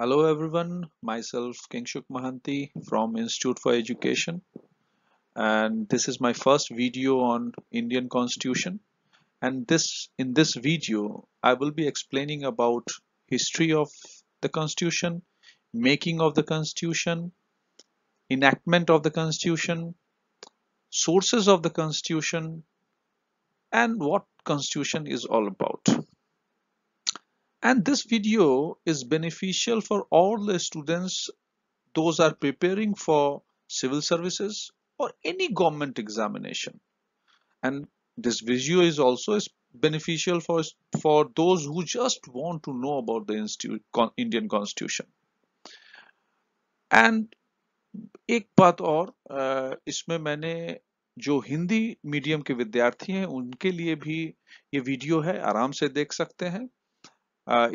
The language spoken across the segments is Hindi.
Hello everyone, myself Kingshuk Mahanti from Institute for Education and this is my first video on Indian Constitution and this in this video I will be explaining about history of the Constitution, making of the Constitution, enactment of the Constitution, sources of the Constitution and what Constitution is all about. And this video is beneficial for all the students those are preparing for civil services or any government examination. And this video is also beneficial for, for those who just want to know about the Indian constitution. And एक बात और इसमें मैंने जो हिंदी मीडियम के विद्यार्थी हैं उनके लिए भी ये वीडियो है आराम से देख सकते हैं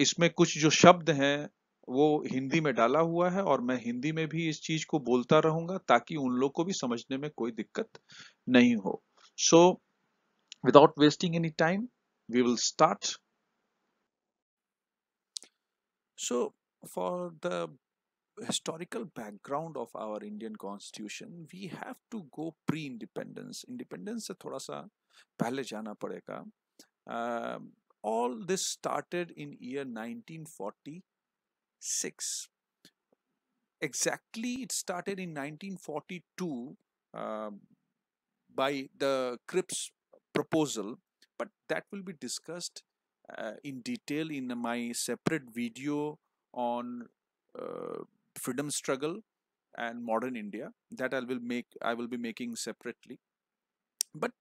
इसमें कुछ जो शब्द हैं वो हिंदी में डाला हुआ है और मैं हिंदी में भी इस चीज को बोलता रहूंगा ताकि उन लोग को भी समझने में कोई दिक्कत नहीं हो so without wasting any time we will start so for the historical background of our Indian constitution we have to go pre independence independence से थोड़ा सा पहले जाना पड़ेगा uh, all this started in year 1946 exactly it started in 1942 uh, um, by the Cripps proposal but that will be discussed uh, in detail in my separate video on uh, freedom struggle and modern India that I will make I will be making separately but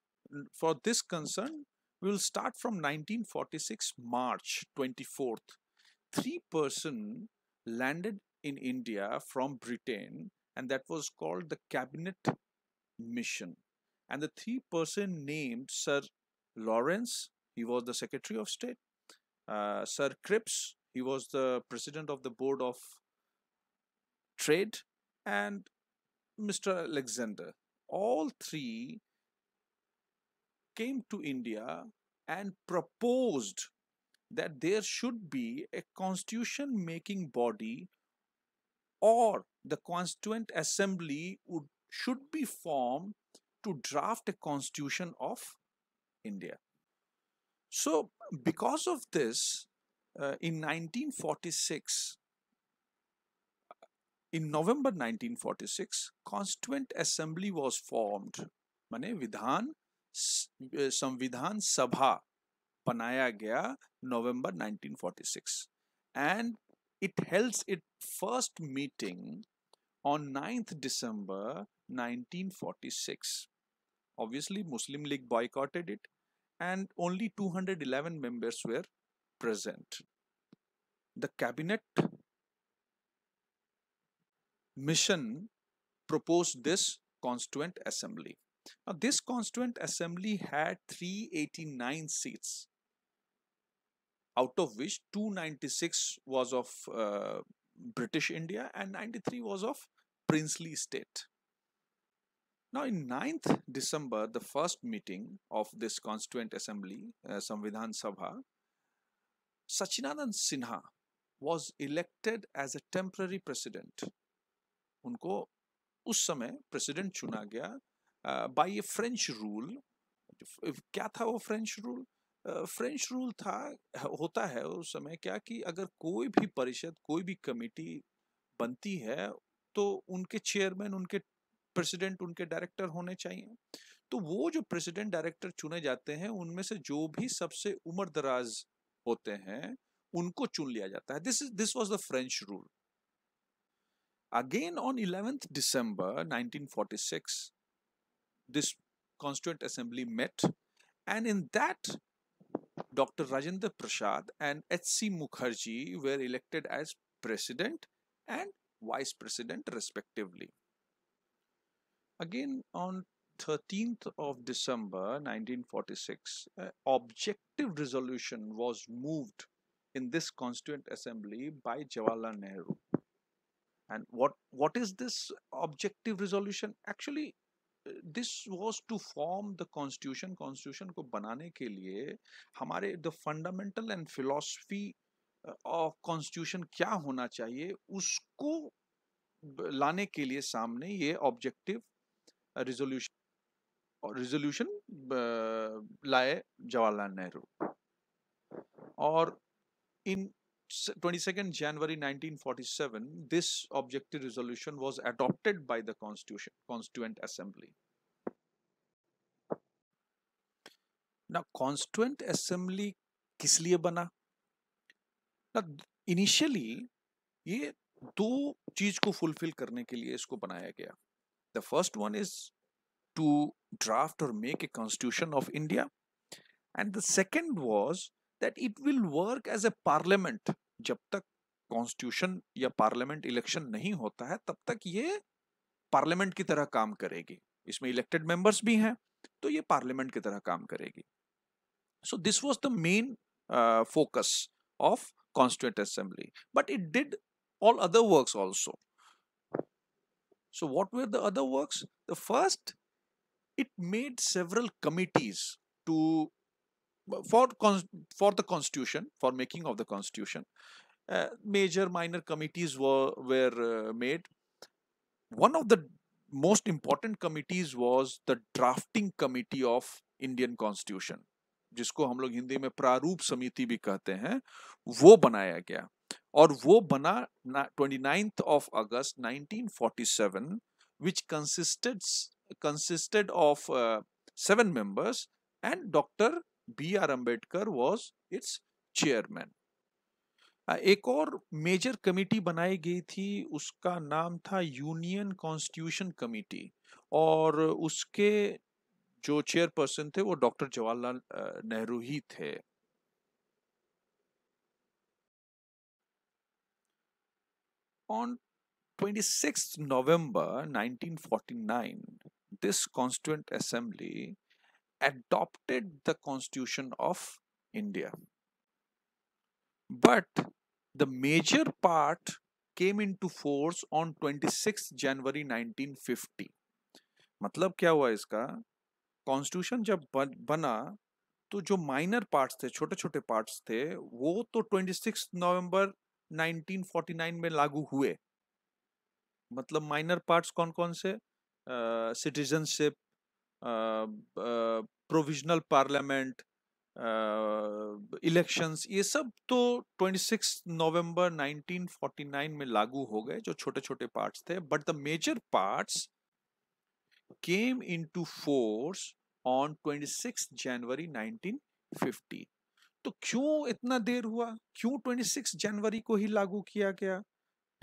for this concern we will start from 1946 March 24th. Three person landed in India from Britain and that was called the Cabinet Mission. And the three person named Sir Lawrence, he was the Secretary of State, uh, Sir Cripps, he was the President of the Board of Trade, and Mr. Alexander. All three came to India and proposed that there should be a constitution making body or the constituent assembly would, should be formed to draft a constitution of India. So, because of this, uh, in 1946, in November 1946, Constituent Assembly was formed. মানে বিধান संविधान सभा बनाया गया November 1946 and it held its first meeting on 9th December 1946. Obviously, Muslim League boycotted it and only 211 members were present. The cabinet mission proposed this constituent assembly. Now, this Constituent Assembly had 389 seats, out of which 296 was of uh, British India and 93 was of princely state. Now, in 9th December, the first meeting of this Constituent Assembly, uh, Samvidhan Sabha, Sachinanand Sinha was elected as a temporary president. उनको उस समय president चुना गया बाय ए फ्रेंच रूल क्या था वो French rule French uh, rule था होता है उस समय क्या कि अगर कोई भी परिषद कोई भी कमेटी बनती है तो उनके चेयरमैन उनके प्रेसिडेंट उनके डायरेक्टर होने चाहिए तो वो जो प्रेसिडेंट डायरेक्टर चुने जाते हैं उनमें से जो भी सबसे उम्र दराज होते हैं उनको चुन लिया जाता है this is this was the French rule again on eleventh December 1946 this Constituent Assembly met, and in that, Dr. Rajendra Prasad and H.C. Mukherjee were elected as President and Vice President, respectively. Again, on 13th of December 1946, uh, objective resolution was moved in this Constituent Assembly by Jawaharlal Nehru. And what, what is this objective resolution? Actually, this was to form the constitution constitution को बनाने के लिए हमारे the fundamental and philosophy of constitution क्या होना चाहिए उसको लाने के लिए सामने ये ऑब्जेक्टिव रिजोल्यूशन uh, और रिजोल्यूशन uh, लाए जवाहरलाल नेहरू और इन 22nd January 1947, this objective resolution was adopted by the Constitution, Constituent Assembly. Now, Constituent Assembly किस लिए Now, initially, ye दो चीज ko fulfill करने ke liye isko banaya gaya. The first one is to draft or make a constitution of India, and the second was that it will work as a parliament जब तक कॉन्स्टिट्यूशन या पार्लियामेंट इलेक्शन नहीं होता है तब तक ये पार्लियामेंट की तरह काम करेगी इसमें इलेक्टेड मेंबर्स भी हैं तो ये पार्लियामेंट की तरह काम करेगी so this was the main focus of constituent assembly but it did all other work also so what were the other work the first it made several committees to for for the constitution for making of the constitution uh, major minor committees were were uh, made one of the most important committees was the drafting committee of indian constitution जिसको हम लोग हिंदी में प्रारूप समिति भी कहते हैं वो बनाया गया और वो बना of August 1947 which consisted consisted of seven members and doctor R Ambedkar was its chairman एक और मेजर कमेटी बनाई गई थी उसका नाम था यूनियन कॉन्स्टिट्यूशन कमेटी और उसके जो चेयरपर्सन थे वो डॉक्टर जवाहरलाल नेहरू ही थे on 26 forty 1949, this constituent assembly adopted the constitution of India. But the major part came into force on 26 January 1950. मतलब क्या हुआ इसका कॉन्स्टिट्यूशन जब बना तो जो माइनर पार्ट्स थे छोटे छोटे पार्ट्स थे वो तो 26 नवंबर 1949 में लागू हुए मतलब माइनर पार्ट्स कौन कौन से सिटीजनशिप प्रोविजनल पार्लियामेंट इलेक्शंस ये सब तो 26 नवंबर 1949 में लागू हो गए जो छोटे छोटे पार्ट्स थे but the major parts came into force on 26 January 1950 तो क्यों इतना देर हुआ क्यों 26 जनवरी को ही लागू किया गया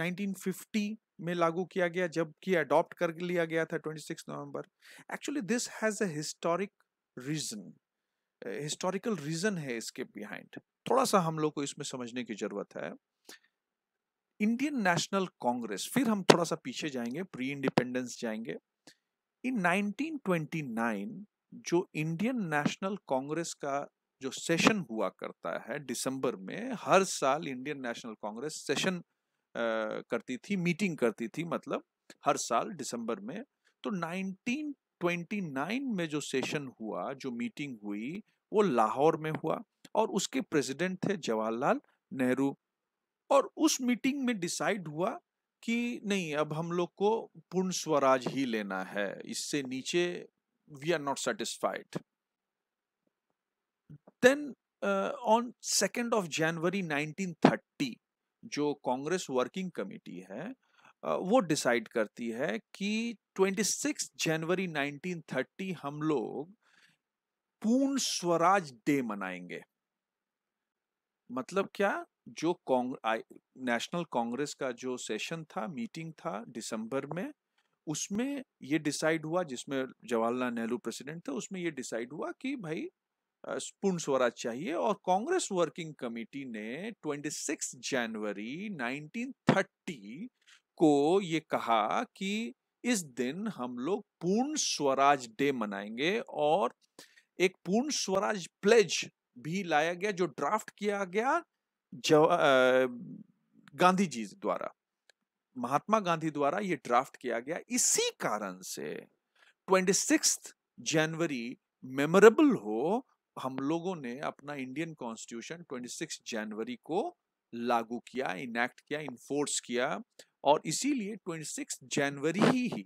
1950 में लागू किया गया जबकि अडॉप्ट कर लिया गया था 26 नवंबर actually this has a historic reason historical reason है इसके बिहाइंड थोड़ा सा हम लोग को इसमें समझने की ज़रूरत है इंडियन नेशनल कांग्रेस फिर हम थोड़ा सा पीछे जाएंगे प्री इंडिपेंडेंस जाएंगे इन 1929 जो इंडियन नेशनल कांग्रेस का जो सेशन हुआ करता है दिसंबर में हर साल इंडियन नेशनल कांग्रेस सेशन करती थी मीटिंग करती थी मतलब हर साल दिसंबर में तो 1929 में जो सेशन हुआ जो मीटिंग हुई वो लाहौर में हुआ और उसके प्रेसिडेंट थे जवाहरलाल नेहरू और उस मीटिंग में डिसाइड हुआ कि नहीं अब हम लोग को पूर्ण स्वराज ही लेना है इससे नीचे we are not satisfied then on second of January 1930 जो कांग्रेस वर्किंग कमेटी है वो डिसाइड करती है कि 26 जनवरी 1930 हम लोग पूर्ण स्वराज डे मनाएंगे मतलब क्या जो नेशनल कांग्रेस का जो सेशन था मीटिंग था दिसंबर में उसमें ये डिसाइड हुआ जिसमें जवाहरलाल नेहरू प्रेसिडेंट थे उसमें ये डिसाइड हुआ कि भाई पूर्ण स्वराज चाहिए और कांग्रेस वर्किंग कमेटी ने 26 जनवरी 1930 को ये कहा कि इस दिन हम लोग पूर्ण स्वराज डे मनाएंगे और एक पूर्ण स्वराज प्लेज भी लाया गया जो ड्राफ्ट किया गया गांधी जी द्वारा महात्मा गांधी द्वारा ये ड्राफ्ट किया गया इसी कारण से ट्वेंटी जनवरी मेमोरेबल हो हम लोगों ने अपना इंडियन कॉन्स्टिट्यूशन 26 जनवरी को लागू किया इनैक्ट किया इन्फोर्स किया और इसीलिए 26 जनवरी ही, ही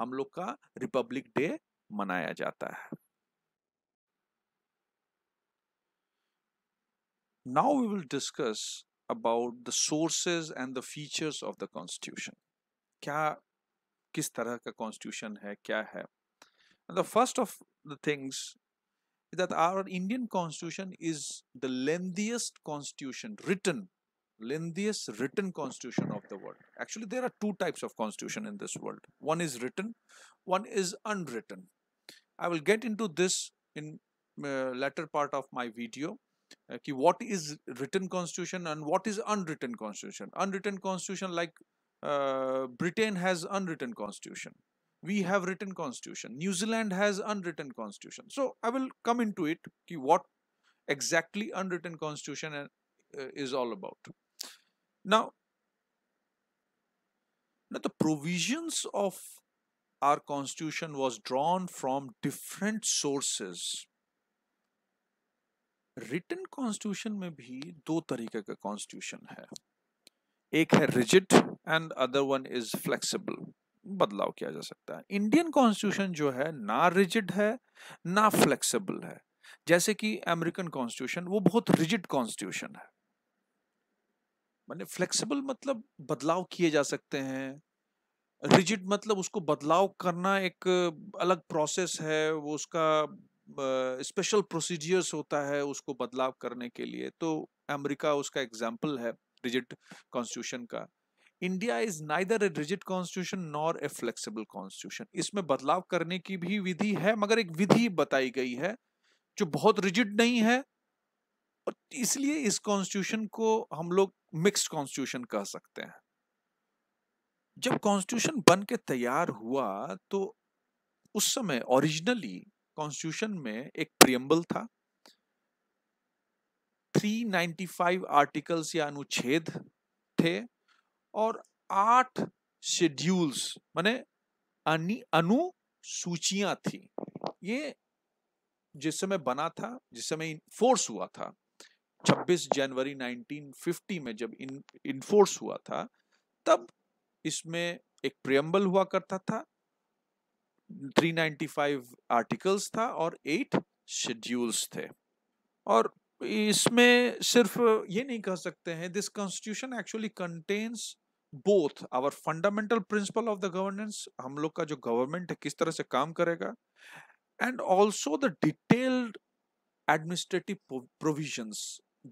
हम लोग का रिपब्लिक डे मनाया जाता है now we will discuss about the sources and the features of the constitution क्या किस तरह का कॉन्स्टिट्यूशन है क्या है first of the things that our Indian constitution is the lengthiest constitution written, lengthiest written constitution of the world. Actually, there are two types of constitution in this world. One is written, one is unwritten. I will get into this in uh, latter part of my video. Okay, uh, what is written constitution and what is unwritten constitution? Unwritten constitution like uh, Britain has unwritten constitution we have written constitution new zealand has unwritten constitution so i will come into it ki what exactly unwritten constitution uh, uh, is all about now now the provisions of our constitution was drawn from different sources Written constitution may be two तरीके ka constitution hai. Ek hai rigid and other one is flexible. बदलाव किया जा सकता है इंडियन कॉन्स्टिट्यूशन जो है ना रिजिड है ना फ्लेक्सिबल है जैसे कि अमेरिकन कॉन्स्टिट्यूशन वो बहुत रिजिड कॉन्स्टिट्यूशन है मैंने फ्लेक्सिबल मतलब बदलाव किए जा सकते हैं रिजिड मतलब उसको बदलाव करना एक अलग प्रोसेस है वो उसका स्पेशल प्रोसीजर्स होता है उसको बदलाव करने के लिए तो अमेरिका उसका एग्जाम्पल है रिजिड कॉन्स्टिट्यूशन का India is neither a rigid constitution nor a flexible constitution इसमें बदलाव करने की भी विधि है मगर एक विधि बताई गई है जो बहुत रिजिड नहीं है और इसलिए इस कॉन्स्टिट्यूशन को हम लोग मिक्सड कॉन्स्टिट्यूशन कह सकते हैं जब कॉन्स्टिट्यूशन बन के तैयार हुआ तो उस समय ओरिजिनली कॉन्स्टिट्यूशन में एक प्रियम्बल था 395 आर्टिकल्स या अनुच्छेद थे और आठ शेड्यूल्स माने सूचिया थी ये जिस समय बना था जिस समय इनफोर्स हुआ था 26 जनवरी 1950 में जब इन इन्फोर्स हुआ था तब इसमें एक प्रियम्बल हुआ करता था 395 आर्टिकल्स था और एट शेड्यूल्स थे और इसमें सिर्फ ये नहीं कह सकते हैं this constitution actually contains both our fundamental principle of the governance हम लोग का जो गवर्नमेंट है किस तरह से काम करेगा and also the detailed administrative provisions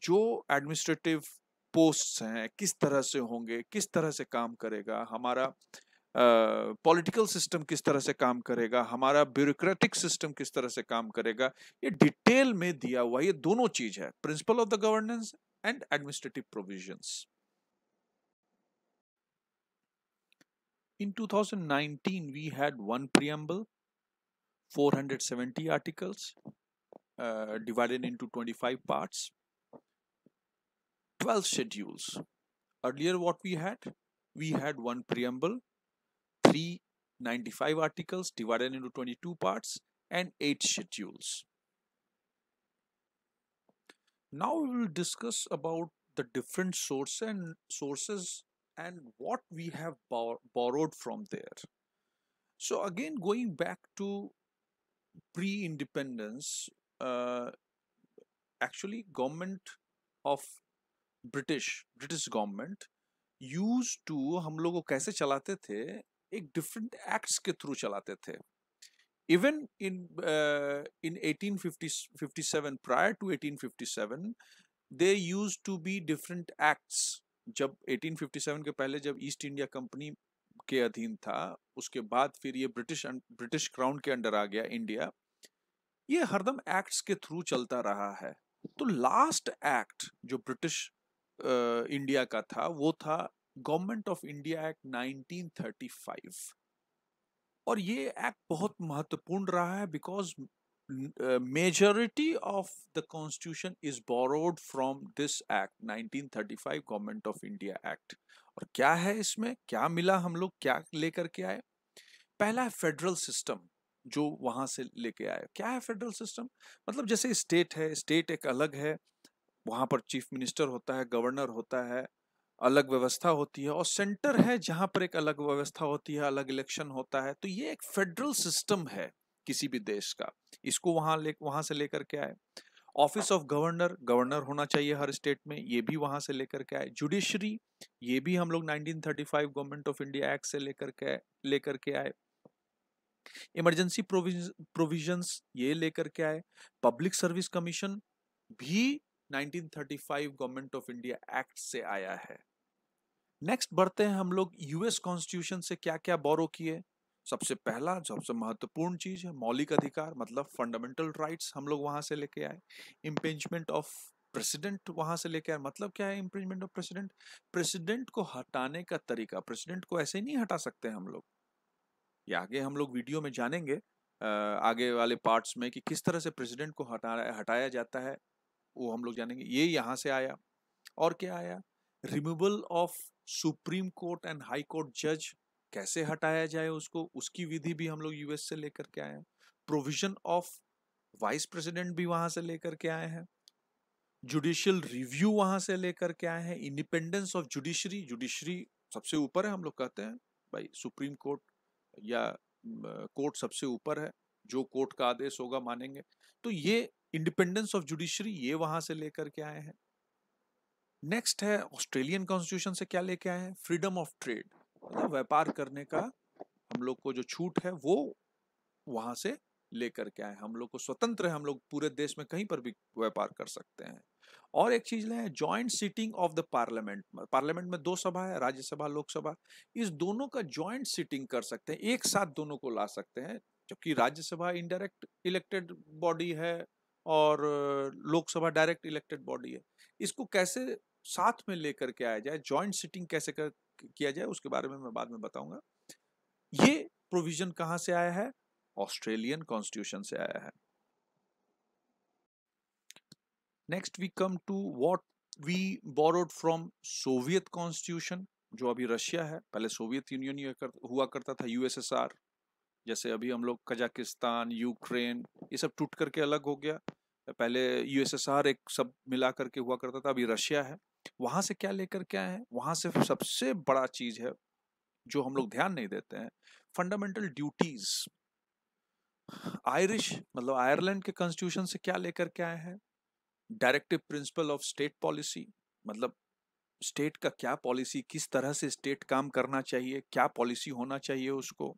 जो एडमिनिस्ट्रेटिव पोस्ट हैं किस तरह से होंगे किस तरह से काम करेगा हमारा पॉलिटिकल सिस्टम किस तरह से काम करेगा हमारा ब्यूरोक्रेटिक सिस्टम किस तरह से काम करेगा ये डिटेल में दिया हुआ ये दोनों चीज है principle of the governance and administrative provisions in 2019, we had one preamble 470 articles divided into 25 parts 12 schedules earlier what we had we had one preamble 395 articles divided into 22 parts and 8 schedules. Now we will discuss about the different source and sources and what we have bor borrowed from there. So again going back to pre-independence, uh, actually government of British, British government used to हम लोग को एक डिफरेंट एक्ट्स के थ्रू चलाते थे even in in 1857 prior to 1857 they use to be different acts जब 1857 के पहले जब ईस्ट इंडिया कंपनी के अधीन था उसके बाद फिर ये ब्रिटिश ब्रिटिश क्राउन के अंडर आ गया इंडिया ये हरदम एक्ट्स के थ्रू चलता रहा है तो लास्ट एक्ट जो ब्रिटिश इंडिया uh, का था वो था गवर्नमेंट ऑफ इंडिया एक्ट 1935 और ये एक्ट बहुत महत्वपूर्ण रहा है because majority of the constitution is borrowed from this act 1935 government of India act और क्या है इसमें क्या मिला हम लोग क्या लेकर के आए पहला है फेडरल सिस्टम जो वहां से लेके आए क्या है फेडरल सिस्टम मतलब जैसे स्टेट है स्टेट एक अलग है वहां पर चीफ मिनिस्टर होता है गवर्नर होता है अलग व्यवस्था होती है और सेंटर है जहां पर एक अलग व्यवस्था होती है अलग इलेक्शन होता है तो ये एक फेडरल सिस्टम है किसी भी देश का इसको वहां ले वहां से लेकर के आए ऑफिस ऑफ गवर्नर गवर्नर होना चाहिए हर स्टेट में ये भी वहां से लेकर के आए जुडिशरी ये भी हम लोग 1935 गवर्नमेंट ऑफ इंडिया एक्ट से लेकर के लेकर के आए इमरजेंसी प्रोविजंस ये लेकर के आए पब्लिक सर्विस कमीशन भी 1935 गवर्नमेंट ऑफ इंडिया एक्ट से आया है नेक्स्ट बढ़ते हैं हम लोग यूएस कॉन्स्टिट्यूशन से क्या क्या बोरो किए सबसे पहला सबसे महत्वपूर्ण चीज है मौलिक अधिकार मतलब फंडामेंटल राइट्स हम लोग वहां से लेके आए इम्पेंचमेंट ऑफ प्रेसिडेंट वहां से लेके आए मतलब क्या है इम्पेंचमेंट ऑफ प्रेसिडेंट प्रेसिडेंट को हटाने का तरीका प्रेसिडेंट को ऐसे नहीं हटा सकते हम लोग या आगे हम लोग वीडियो में जानेंगे आगे वाले पार्ट्स में कि किस तरह से प्रेसिडेंट को हटा हटाया जाता है वो हम लोग जानेंगे ये यहाँ से आया और क्या आया removal of supreme court and high court जज कैसे हटाया जाए उसको उसकी विधि भी हम लोग यूएस से लेकर के आए हैं प्रोविजन ऑफ वाइस प्रेसिडेंट भी वहां से लेकर के आए हैं जुडिशियल रिव्यू वहां से लेकर के आए हैं इंडिपेंडेंस ऑफ जुडिशरी जुडिशरी सबसे ऊपर है हम लोग कहते हैं भाई सुप्रीम कोर्ट या कोर्ट सबसे ऊपर है जो कोर्ट का आदेश होगा मानेंगे तो ये इंडिपेंडेंस ऑफ जुडिशरी ये वहां से लेकर के आए हैं नेक्स्ट है ऑस्ट्रेलियन कॉन्स्टिट्यूशन से क्या लेके आए हैं फ्रीडम ऑफ ट्रेड मतलब व्यापार करने का हम लोग को जो छूट है वो वहां से लेकर के आए हम लोग को स्वतंत्र है हम लोग पूरे देश में कहीं पर भी व्यापार कर सकते हैं और एक चीज लें joint sitting of the parliament parliament में दो सभा है राज्यसभा लोकसभा इस दोनों का ज्वाइंट सीटिंग कर सकते हैं एक साथ दोनों को ला सकते हैं जबकि राज्यसभा इनडायरेक्ट इलेक्टेड बॉडी है और लोकसभा डायरेक्ट इलेक्टेड बॉडी है इसको कैसे साथ में लेकर के आया जाए जॉइंट सिटिंग कैसे कर किया जाए उसके बारे में मैं बाद में बताऊंगा ये प्रोविजन कहाँ से आया है ऑस्ट्रेलियन कॉन्स्टिट्यूशन से आया है next we come to what we borrowed from Soviet constitution जो अभी रशिया है पहले सोवियत यूनियन हुआ करता था यूएसएसआर जैसे अभी हम लोग कजाकिस्तान यूक्रेन ये सब टूट करके अलग हो गया पहले यूएसएसआर एक सब मिला करके हुआ करता था अभी रशिया है वहाँ से क्या लेकर के आए हैं वहाँ से सबसे बड़ा चीज़ है जो हम लोग ध्यान नहीं देते हैं फंडामेंटल ड्यूटीज आयरिश मतलब आयरलैंड के कॉन्स्टिट्यूशन से क्या लेकर के आए हैं directive principle of state policy मतलब स्टेट का क्या पॉलिसी किस तरह से स्टेट काम करना चाहिए क्या पॉलिसी होना चाहिए उसको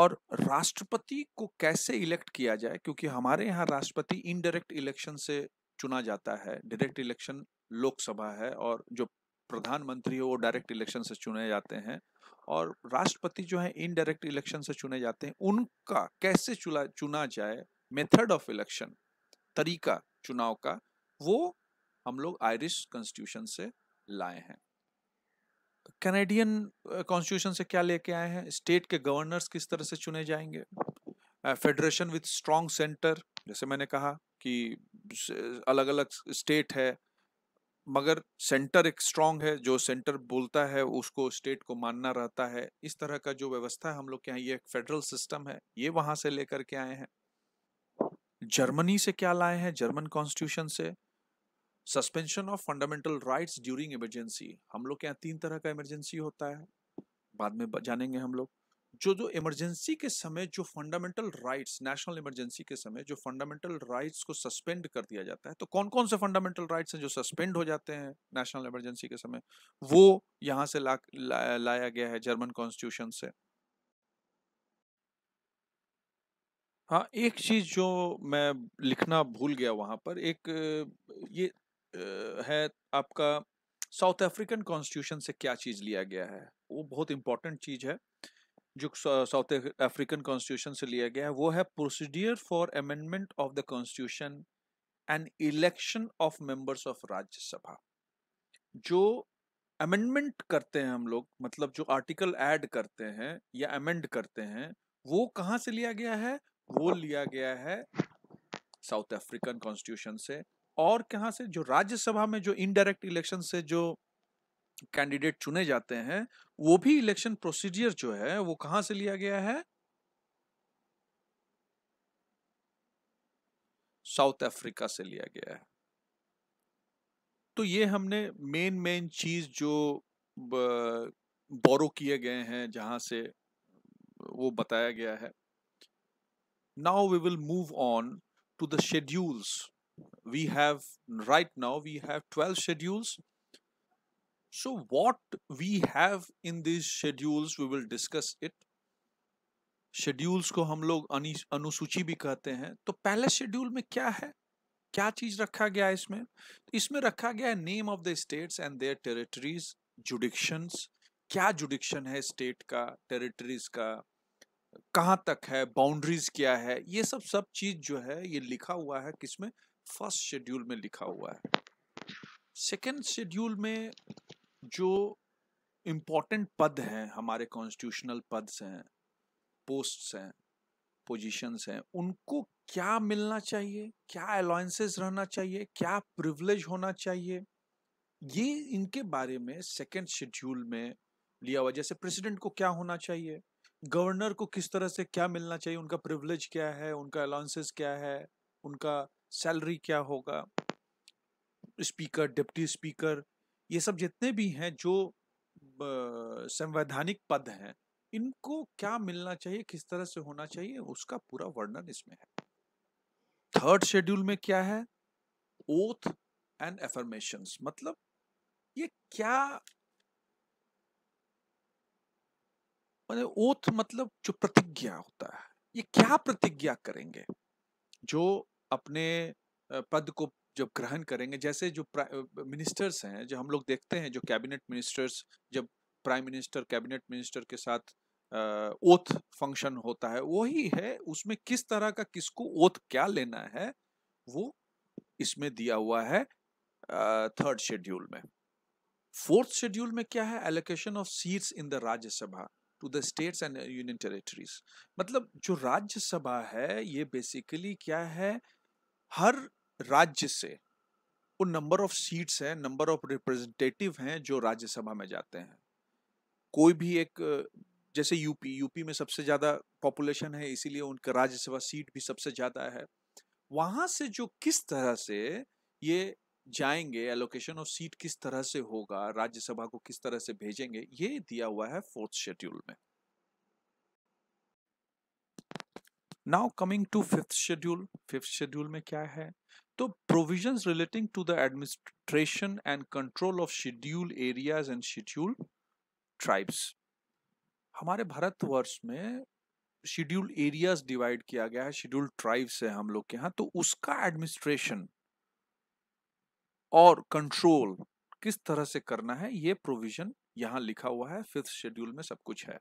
और राष्ट्रपति को कैसे इलेक्ट किया जाए क्योंकि हमारे यहाँ राष्ट्रपति इनडायरेक्ट इलेक्शन से चुना जाता है डायरेक्ट इलेक्शन लोकसभा है और जो प्रधानमंत्री है वो डायरेक्ट इलेक्शन से चुने जाते हैं और राष्ट्रपति जो है इनडायरेक्ट इलेक्शन से चुने जाते हैं उनका कैसे चुना चुना जाए मेथड ऑफ इलेक्शन तरीका चुनाव का वो हम लोग आयरिश कॉन्स्टिट्यूशन से लाए हैं कैनेडियन कॉन्स्टिट्यूशन से क्या लेके आए हैं स्टेट के गवर्नर्स किस तरह से चुने जाएंगे फेडरेशन विथ स्ट्रॉन्ग सेंटर जैसे मैंने कहा कि अलग अलग स्टेट है मगर सेंटर एक स्ट्रांग है जो सेंटर बोलता है उसको स्टेट को मानना रहता है इस तरह का जो व्यवस्था है हम लोग के यहाँ ये एक फेडरल सिस्टम है ये वहां से लेकर के आए हैं जर्मनी से क्या लाए हैं जर्मन कॉन्स्टिट्यूशन से suspension of fundamental rights during emergency हम लोग के यहाँ तीन तरह का इमरजेंसी होता है बाद में जानेंगे हम लोग जो जो इमरजेंसी के समय जो फंडामेंटल राइट्स नेशनल इमरजेंसी के समय जो फंडामेंटल राइट्स को सस्पेंड कर दिया जाता है तो कौन कौन से फंडामेंटल राइट्स हैं जो सस्पेंड हो जाते हैं नेशनल इमरजेंसी के समय वो यहाँ से ला, ला, लाया गया है जर्मन कॉन्स्टिट्यूशन से हाँ एक चीज जो मैं लिखना भूल गया वहां पर एक ये है आपका साउथ अफ्रीकन कॉन्स्टिट्यूशन से क्या चीज़ लिया गया है वो बहुत इंपॉर्टेंट चीज़ है जो साउथ अफ्रीकन कॉन्स्टिट्यूशन से लिया गया है वो है procedure for amendment of the constitution and election of members of Rajya Sabha जो अमेंडमेंट करते हैं हम लोग मतलब जो आर्टिकल ऐड करते हैं या अमेंड करते हैं वो कहाँ से लिया गया है वो लिया गया है साउथ अफ्रीकन कॉन्स्टिट्यूशन से और कहाँ से जो राज्यसभा में जो इनडायरेक्ट इलेक्शन से जो कैंडिडेट चुने जाते हैं वो भी इलेक्शन प्रोसीजर जो है वो कहाँ से लिया गया है साउथ अफ्रीका से लिया गया है तो ये हमने मेन मेन चीज जो बोरो किए गए हैं जहां से वो बताया गया है now we will move on to the schedules we have right now we have 12 schedules so what we have in these schedules we will discuss it schedules को हम लोग अनुसूची भी कहते हैं तो पहले शेड्यूल में क्या है क्या चीज रखा गया है इसमें तो इसमें रखा गया है name of the states and their territories jurisdictions क्या जुडिक्शन है स्टेट का टेरिटरीज का कहाँ तक है बाउंड्रीज क्या है ये सब सब चीज जो है ये लिखा हुआ है किसमें फर्स्ट शेड्यूल में लिखा हुआ है सेकंड शेड्यूल में जो इम्पोर्टेंट पद हैं हमारे कॉन्स्टिट्यूशनल पद्स हैं पोस्ट्स हैं पोजीशंस हैं उनको क्या मिलना चाहिए क्या अलाउंसेस रहना चाहिए क्या प्रिविलेज होना चाहिए ये इनके बारे में सेकंड शेड्यूल में लिया हुआ जैसे प्रेसिडेंट को क्या होना चाहिए गवर्नर को किस तरह से क्या मिलना चाहिए उनका प्रिविलेज क्या है उनका अलाउंसेस क्या है उनका सैलरी क्या होगा स्पीकर डिप्टी स्पीकर ये सब जितने भी हैं जो संवैधानिक पद हैं इनको क्या मिलना चाहिए किस तरह से होना चाहिए उसका पूरा वर्णन इसमें है थर्ड शेड्यूल में क्या है ओथ एंड एफर्मेशन मतलब ये क्या मतलब ओथ मतलब जो प्रतिज्ञा होता है ये क्या प्रतिज्ञा करेंगे जो अपने पद को जब ग्रहण करेंगे जैसे जो मिनिस्टर्स हैं जो हम लोग देखते हैं जो कैबिनेट मिनिस्टर्स जब प्राइम मिनिस्टर कैबिनेट मिनिस्टर के साथ ओथ फंक्शन होता है वही है उसमें किस तरह का किसको ओथ क्या लेना है वो इसमें दिया हुआ है थर्ड शेड्यूल में फोर्थ शेड्यूल में क्या है allocation of seats in the Rajya Sabha to the states and union territories मतलब जो राज्यसभा है ये बेसिकली क्या है हर राज्य से वो नंबर ऑफ सीट्स हैं नंबर ऑफ रिप्रेजेंटेटिव हैं जो राज्यसभा में जाते हैं कोई भी एक जैसे यूपी यूपी में सबसे ज़्यादा पॉपुलेशन है इसीलिए उनका राज्यसभा सीट भी सबसे ज़्यादा है वहाँ से जो किस तरह से ये जाएंगे एलोकेशन ऑफ सीट किस तरह से होगा राज्यसभा को किस तरह से भेजेंगे ये दिया हुआ है फोर्थ शेड्यूल में now coming to fifth schedule fifth schedule में क्या है तो provision relating to the administration and control of schedule areas and schedule tribes हमारे भारतवर्ष में शेड्यूल एरियाज डिवाइड किया गया है शेड्यूल ट्राइब्स है हम लोग के यहाँ तो उसका एडमिनिस्ट्रेशन और कंट्रोल किस तरह से करना है ये प्रोविजन यहाँ लिखा हुआ है फिफ्थ शेड्यूल में सब कुछ है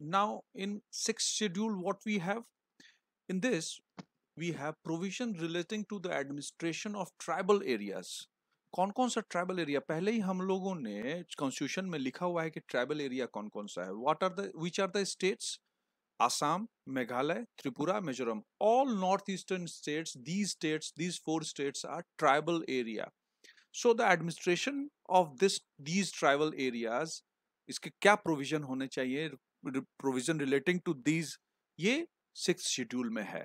now in sixth schedule what we have in this we have provision relating to the administration of tribal areas कौन कौन सा ट्राइबल एरिया पहले ही हम लोगों ने कॉन्स्टिट्यूशन में लिखा हुआ है कि ट्राइबल एरिया कौन कौन सा है what are the which are the states Assam Meghalaya Tripura Mizoram all north eastern states these states these four states are tribal area so the administration of this these tribal areas इसके क्या प्रोविजन होने चाहिए प्रोविजन रिलेटिंग टू दीज ये सिक्स शेड्यूल में है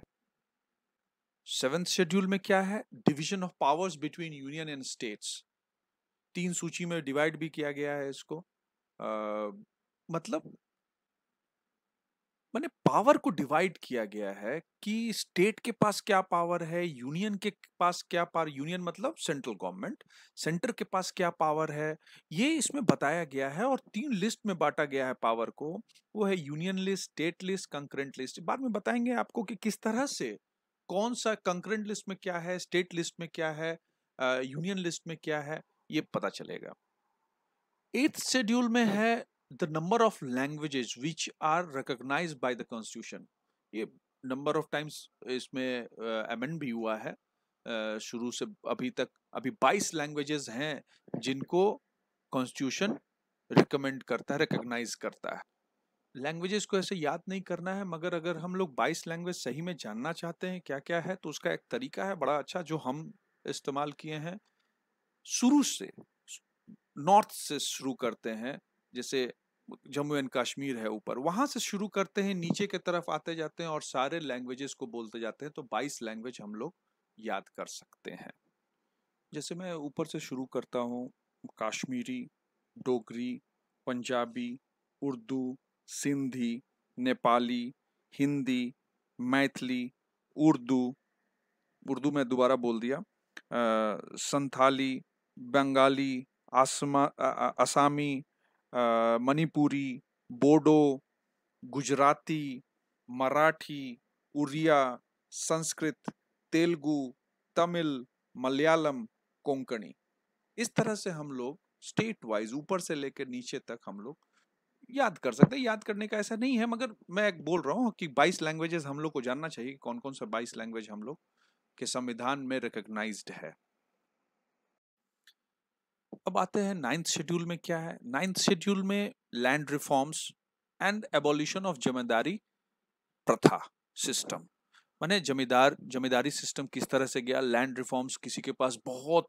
सेवेंथ शेड्यूल में क्या है division of powers between union and states तीन सूची में डिवाइड भी किया गया है इसको आ, मतलब मैंने पावर को डिवाइड किया गया है कि स्टेट के पास क्या पावर है यूनियन के पास क्या पावर यूनियन मतलब सेंट्रल गवर्नमेंट सेंटर के पास क्या पावर है ये इसमें बताया गया है और तीन लिस्ट में बांटा गया है पावर को वो है union list state list concurrent list बाद में बताएंगे आपको कि किस तरह से कौन सा कंकरेंट लिस्ट में क्या है स्टेट लिस्ट में क्या है यूनियन लिस्ट में क्या है ये पता चलेगा एथ शेड्यूल में है the number of languages which are recognized by the constitution ye number of times isme uh, amend bhi hua hai uh, shuru se abhi tak abhi 22 languages hain jinko constitution recommend karta hai recognize karta hai languages को ऐसे याद नहीं करना है मगर अगर हम लोग 22 लैंग्वेज सही में जानना चाहते हैं क्या क्या है तो उसका एक तरीका है बड़ा अच्छा जो हम इस्तेमाल किए हैं शुरू से नॉर्थ से शुरू करते हैं जैसे जम्मू एंड कश्मीर है ऊपर वहां से शुरू करते हैं नीचे के तरफ आते जाते हैं और सारे लैंग्वेजेस को बोलते जाते हैं तो 22 लैंग्वेज हम लोग याद कर सकते हैं जैसे मैं ऊपर से शुरू करता हूँ काश्मीरी डोगरी पंजाबी उर्दू सिंधी नेपाली हिंदी मैथिली उर्दू उर्दू में दोबारा बोल दिया संथाली बंगाली आसमा असामी मणिपुरी बोडो गुजराती मराठी उड़िया संस्कृत तेलुगु तमिल मलयालम कोंकणी इस तरह से हम लोग स्टेट वाइज ऊपर से लेकर नीचे तक हम लोग याद कर सकते हैं याद करने का ऐसा नहीं है मगर मैं एक बोल रहा हूँ कि 22 लैंग्वेजेस हम लोग को जानना चाहिए कौन कौन सा 22 लैंग्वेज हम लोग के संविधान में रिकग्नाइज है अब आते हैं नाइन्थ शेड्यूल में क्या है नाइन्थ शेड्यूल में land reforms and abolition of zamindari प्रथा सिस्टम माने जमींदार जमींदारी सिस्टम किस तरह से गया लैंड रिफॉर्म्स किसी के पास बहुत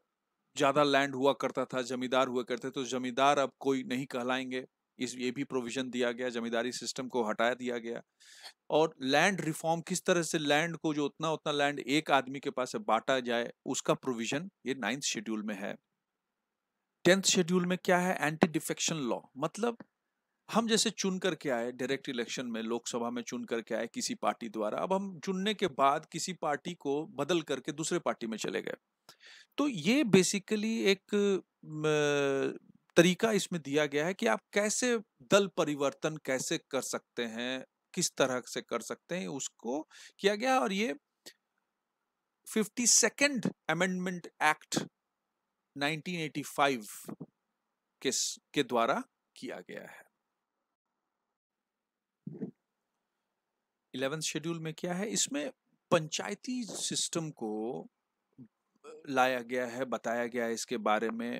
ज़्यादा लैंड हुआ करता था जमींदार हुआ करते तो जमींदार अब कोई नहीं कहलाएंगे इस ये भी प्रोविजन दिया गया जमींदारी सिस्टम को हटा दिया गया और लैंड रिफॉर्म किस तरह से लैंड को जो उतना उतना लैंड एक आदमी के पास बांटा जाए उसका प्रोविजन ये नाइन्थ शेड्यूल में है टेंथ शेड्यूल में क्या है एंटी डिफेक्शन लॉ मतलब हम जैसे चुन करके आए डायरेक्ट इलेक्शन में लोकसभा में चुन करके आए किसी पार्टी द्वारा अब हम चुनने के बाद किसी पार्टी को बदल करके दूसरे पार्टी में चले गए तो ये बेसिकली एक तरीका इसमें दिया गया है कि आप कैसे दल परिवर्तन कैसे कर सकते हैं किस तरह से कर सकते हैं उसको किया गया और ये फिफ्टी सेकेंड अमेंडमेंट एक्ट 1985 किस के द्वारा किया गया है इलेवेंथ शेड्यूल में क्या है इसमें पंचायती सिस्टम को लाया गया है बताया गया है इसके बारे में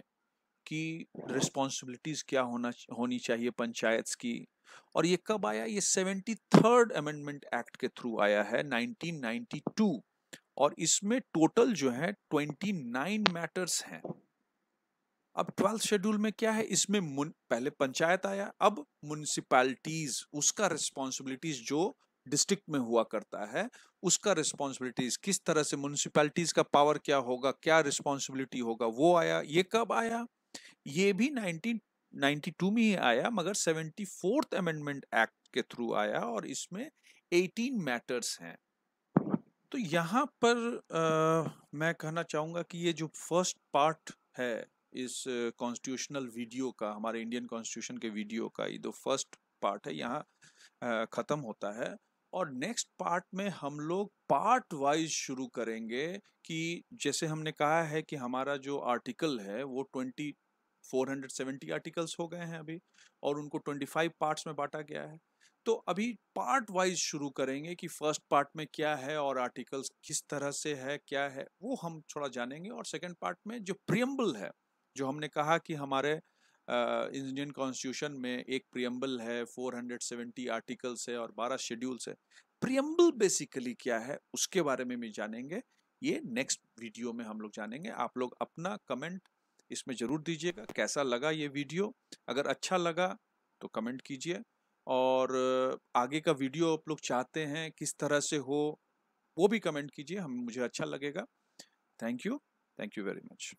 कि रिस्पॉन्सिबिलिटीज़ क्या होना होनी चाहिए पंचायत की और ये कब आया ये सेवेंटी थर्ड अमेंडमेंट एक्ट के थ्रू आया है 1992 और इसमें टोटल जो है 29 मैटर्स हैं अब ट्वेल्थ शेड्यूल में क्या है इसमें मुन, पहले पंचायत आया अब म्यूनिसिपैलिटीज उसका रिस्पॉन्सिबिलिटीज जो डिस्ट्रिक्ट में हुआ करता है उसका रिस्पॉन्सिबिलिटीज किस तरह से म्यूनिसिपैलिटीज का पावर क्या होगा क्या रिस्पॉन्सिबिलिटी होगा वो आया ये कब आया ये भी 1992 में ही आया मगर सेवेंटी फोर्थ अमेंडमेंट एक्ट के थ्रू आया और इसमें 18 मैटर्स हैं तो यहाँ पर आ, मैं कहना चाहूँगा कि ये जो फर्स्ट पार्ट है इस कॉन्स्टिट्यूशनल वीडियो का हमारे इंडियन कॉन्स्टिट्यूशन के वीडियो का ये दो फर्स्ट पार्ट है यहाँ ख़त्म होता है और नेक्स्ट पार्ट में हम लोग पार्ट वाइज शुरू करेंगे कि जैसे हमने कहा है कि हमारा जो आर्टिकल है वो twenty four hundred seventy articles हो गए हैं अभी और उनको ट्वेंटी फाइव पार्ट्स में बांटा गया है तो अभी पार्ट वाइज शुरू करेंगे कि फर्स्ट पार्ट में क्या है और आर्टिकल्स किस तरह से है क्या है वो हम थोड़ा जानेंगे और सेकेंड पार्ट में जो प्रियम्बल है जो हमने कहा कि हमारे इंडियन कॉन्स्टिट्यूशन में एक प्रियम्बल है 470 आर्टिकल्स है और 12 शेड्यूल्स है प्रियम्बल बेसिकली क्या है उसके बारे में भी जानेंगे ये नेक्स्ट वीडियो में हम लोग जानेंगे आप लोग अपना कमेंट इसमें ज़रूर दीजिएगा कैसा लगा ये वीडियो अगर अच्छा लगा तो कमेंट कीजिए और आगे का वीडियो आप लोग चाहते हैं किस तरह से हो वो भी कमेंट कीजिए हम मुझे अच्छा लगेगा thank you thank you very much